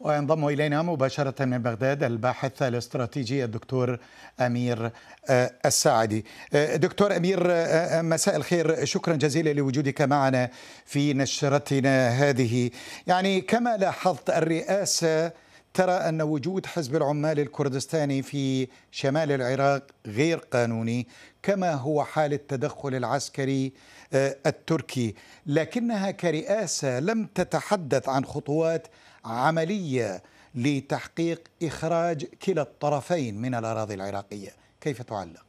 وينضم إلينا مباشرة من بغداد الباحث الاستراتيجي الدكتور أمير آه، الساعدي آه، دكتور أمير آه، مساء الخير شكرا جزيلا لوجودك معنا في نشرتنا هذه يعني كما لاحظت الرئاسة ترى أن وجود حزب العمال الكردستاني في شمال العراق غير قانوني كما هو حال التدخل العسكري آه، التركي لكنها كرئاسة لم تتحدث عن خطوات عملية لتحقيق إخراج كلا الطرفين من الأراضي العراقية كيف تعلق؟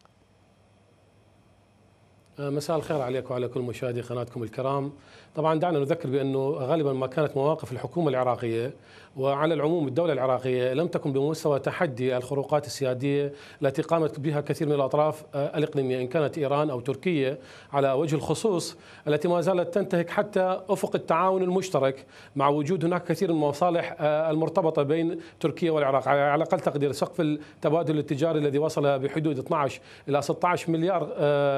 آه، مساء الخير عليكم وعلى كل مشاهدي قناتكم الكرام طبعا دعنا نذكر بأنه غالبا ما كانت مواقف الحكومة العراقية وعلى العموم الدولة العراقية لم تكن بمستوى تحدي الخروقات السيادية التي قامت بها كثير من الأطراف آه، الإقليمية إن كانت إيران أو تركيا على وجه الخصوص التي ما زالت تنتهك حتى أفق التعاون المشترك مع وجود هناك كثير من المصالح آه، المرتبطة بين تركيا والعراق على أقل تقدير سقف التبادل التجاري الذي وصل بحدود 12 إلى 16 مليار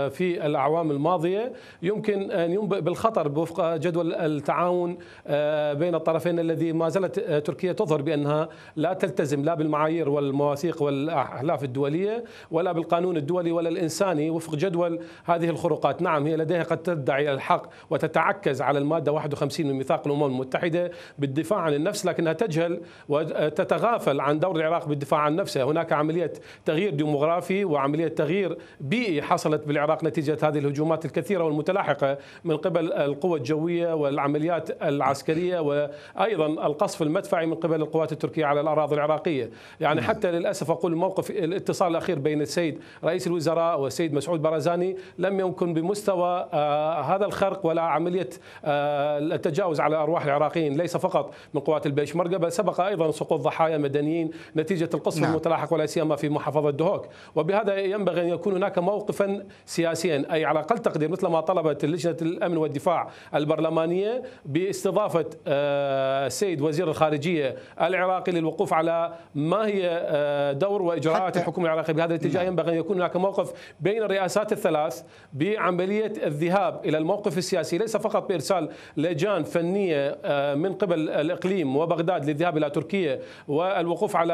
في الأعوام الأعوام الماضية يمكن أن ينبئ بالخطر وفق جدول التعاون آه، بين الطرفين الذي ما زالت آه، تركيا تظهر بأنها لا تلتزم لا بالمعايير والمواثيق والأحلاف الدولية ولا بالقانون الدولي ولا الإنساني وفق جدول هذه الخروقات نعم هي لديها قد تدعي الحق وتتعكز على المادة 51 من ميثاق الأمم المتحدة بالدفاع عن النفس لكنها تجهل وتتغافل عن دور العراق بالدفاع عن نفسه هناك عملية تغيير ديموغرافي وعملية تغيير بيئي حصلت بالعراق نتيجة هذه الهجومات الكثيرة والمتلاحقة من قبل القوى الجوية والعمليات العسكرية وأيضا القصف المدفعي من قبل القوات التركية على الأراضي العراقية يعني حتى للأسف أقول موقف الاتصال الأخير بين السيد رئيس الوزراء والسيد مسعود برزاني لم يكن بمستوى آه، هذا الخرق ولا عملية آه، التجاوز على أرواح العراقيين ليس فقط من قوات البيشمركة بل سبق أيضا سقوط ضحايا مدنيين نتيجة القصف نعم. المتلاحق ولا سيما في محافظة دهوك وبهذا ينبغي أن يكون هناك موقفا سياسيا أي على اقل تقدير مثل ما طلبت لجنه الامن والدفاع البرلمانيه باستضافه السيد آه، وزير الخارجيه العراقي للوقوف على ما هي آه، دور واجراءات الحكومه العراقيه بهذا الاتجاه نعم. ينبغي ان يكون هناك موقف بين الرئاسات الثلاث بعمليه الذهاب الى الموقف السياسي ليس فقط بارسال لجان فنيه آه، من قبل الاقليم وبغداد للذهاب الى تركيا والوقوف على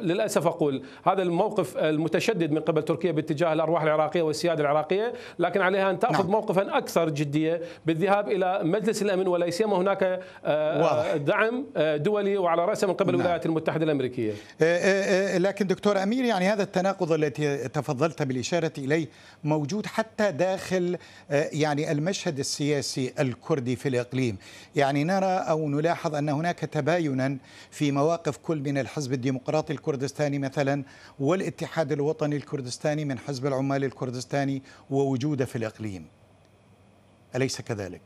للاسف اقول هذا الموقف المتشدد من قبل تركيا باتجاه الارواح العراقيه والسياده العراقيه لكن عليها أن تأخذ نعم. موقفا أكثر جدية بالذهاب إلى مجلس الأمن ولا سيما هناك آه، واضح. آه، دعم آه، دولي وعلى رأسه من قبل نعم. الولايات المتحدة الأمريكية لكن دكتور أمير يعني هذا التناقض الذي تفضلت بالإشارة إليه موجود حتى داخل يعني المشهد السياسي الكردي في الإقليم يعني نرى أو نلاحظ أن هناك تباينا في مواقف كل من الحزب الديمقراطي الكردستاني مثلا والاتحاد الوطني الكردستاني من حزب العمال الكردستاني و وجوده في الإقليم أليس كذلك؟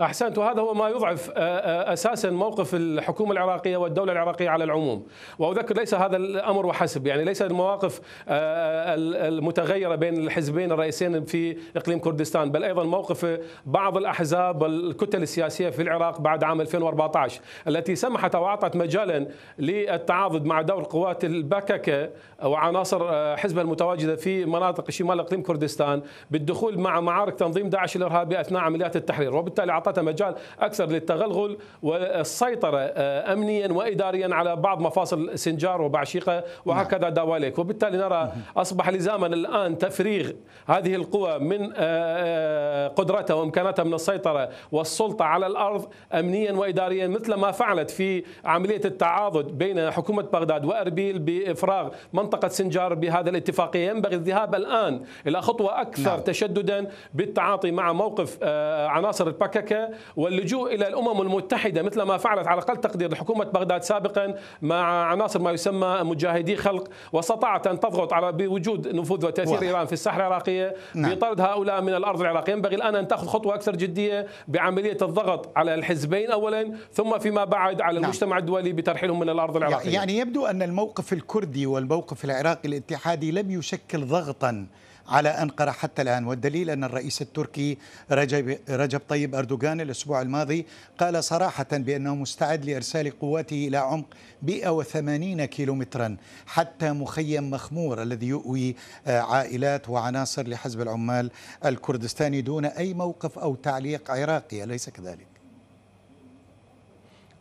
احسنت وهذا هو ما يضعف آه، آه، اساسا موقف الحكومه العراقيه والدوله العراقيه على العموم، واذكر ليس هذا الامر وحسب، يعني ليس المواقف آه، المتغيره بين الحزبين الرئيسيين في اقليم كردستان، بل ايضا موقف بعض الاحزاب والكتل السياسيه في العراق بعد عام 2014 التي سمحت او اعطت مجالا للتعاضد مع دور قوات الباككه وعناصر حزب المتواجده في مناطق شمال اقليم كردستان بالدخول مع معارك تنظيم داعش الارهابي اثناء عمليات التحرير، وبالتالي أعطتها مجال أكثر للتغلغل والسيطرة آه، أمنيا وإداريا على بعض مفاصل سنجار وبعشيقة وهكذا دواليك وبالتالي نرى أصبح لزاما الآن تفريغ هذه القوى من آه، آه، قدرتها وإمكاناتها من السيطرة والسلطة على الأرض أمنيا وإداريا مثل ما فعلت في عملية التعاضد بين حكومة بغداد وأربيل بإفراغ منطقة سنجار بهذا الاتفاقية ينبغي الذهاب الآن إلى خطوة أكثر نعم. تشددا بالتعاطي مع موقف عناصر البكك واللجوء إلى الأمم المتحدة مثل ما فعلت على أقل تقدير حكومة بغداد سابقا مع عناصر ما يسمى مجاهدي خلق واستطاعت أن تضغط على بوجود نفوذ وتأثير واحد. إيران في الساحة العراقية نعم. بطرد هؤلاء من الأرض العراقية ينبغي الآن أن تأخذ خطوة أكثر جدية بعملية الضغط على الحزبين أولا ثم فيما بعد على نعم. المجتمع الدولي بترحيلهم من الأرض العراقية يعني يبدو أن الموقف الكردي والموقف العراقي الاتحادي لم يشكل ضغطا على أنقرة حتى الآن والدليل أن الرئيس التركي رجب, رجب طيب أردوغان الأسبوع الماضي قال صراحة بأنه مستعد لإرسال قواته إلى عمق 180 كيلومترا حتى مخيم مخمور الذي يؤوي آه، عائلات وعناصر لحزب العمال الكردستاني دون أي موقف أو تعليق عراقي أليس كذلك؟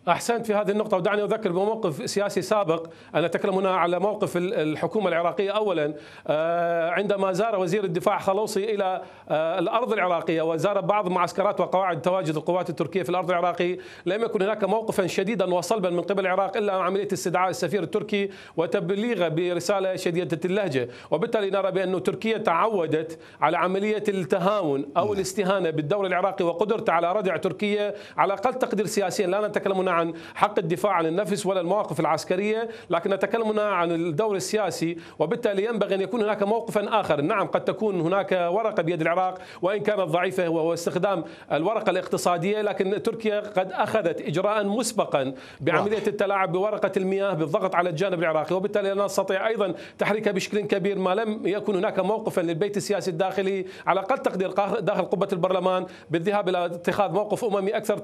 احسنت في هذه النقطه ودعني اذكر بموقف سياسي سابق انا اتكلم هنا على موقف الحكومه العراقيه اولا آه، عندما زار وزير الدفاع خلوصي الى آه، الارض العراقيه وزار بعض معسكرات وقواعد تواجد القوات التركيه في الارض العراقيه لم يكن هناك موقفا شديدا وصلبا من قبل العراق الا عمليه استدعاء السفير التركي وتبليغه برساله شديده اللهجه وبالتالي نرى بان تركيا تعودت على عمليه التهاون او نعم. الاستهانه بالدور العراقي وقدرته على ردع تركيا على اقل تقدير سياسيا لا نتكلم هنا عن حق الدفاع عن النفس ولا المواقف العسكريه لكن نتكلم هنا عن الدور السياسي وبالتالي ينبغي ان يكون هناك موقفا اخر نعم قد تكون هناك ورقه بيد العراق وان كانت ضعيفه وهو استخدام الورقه الاقتصاديه لكن تركيا قد اخذت اجراء مسبقا بعمليه التلاعب بورقه المياه بالضغط على الجانب العراقي وبالتالي لا نستطيع ايضا تحريكها بشكل كبير ما لم يكن هناك موقفا للبيت السياسي الداخلي على اقل تقدير داخل قبه البرلمان بالذهاب الى اتخاذ موقف اممي اكثر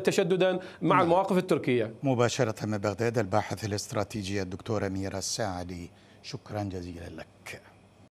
تشددا مع نعم. المواقف الموقف التركية مباشرة من بغداد الباحث الاستراتيجي الدكتور أمير الساعدي شكرا جزيلا لك